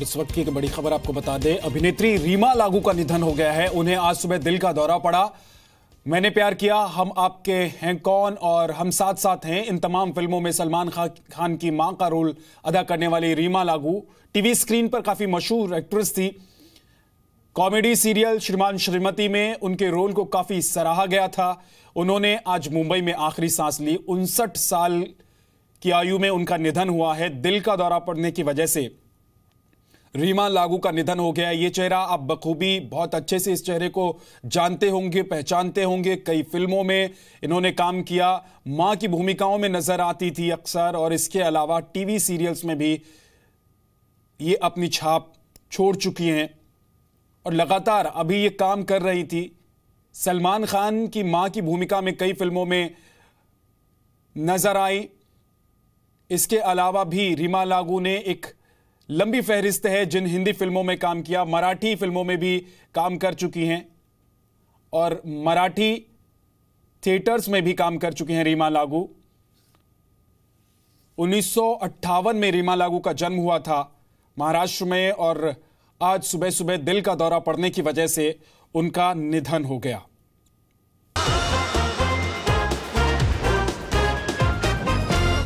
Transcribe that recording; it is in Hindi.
और इस वक्त की एक बड़ी खबर आपको बता दें अभिनेत्री रीमा लागू का निधन हो गया है उन्हें आज सुबह दिल का दौरा पड़ा मैंने प्यार किया हम आपके हैं कौन और हम साथ साथ हैं इन तमाम फिल्मों में सलमान खा, खान की मां का रोल अदा करने वाली रीमा लागू टीवी स्क्रीन पर काफ़ी मशहूर एक्ट्रेस थी कॉमेडी सीरियल श्रीमान श्रीमती में उनके रोल को काफ़ी सराहा गया था उन्होंने आज मुंबई में आखिरी सांस ली उनसठ साल की आयु में उनका निधन हुआ है दिल का दौरा पड़ने की वजह से रीमा लागू का निधन हो गया ये चेहरा आप बखूबी बहुत अच्छे से इस चेहरे को जानते होंगे पहचानते होंगे कई फिल्मों में इन्होंने काम किया माँ की भूमिकाओं में नजर आती थी अक्सर और इसके अलावा टीवी सीरियल्स में भी ये अपनी छाप छोड़ चुकी हैं और लगातार अभी ये काम कर रही थी सलमान खान की माँ की भूमिका में कई फिल्मों में नजर आई इसके अलावा भी रीमा लागू ने एक लंबी फहरिस्त है जिन हिंदी फिल्मों में काम किया मराठी फिल्मों में भी काम कर चुकी हैं और मराठी थिएटर्स में भी काम कर चुकी हैं रीमा लागू उन्नीस में रीमा लागू का जन्म हुआ था महाराष्ट्र में और आज सुबह सुबह दिल का दौरा पड़ने की वजह से उनका निधन हो गया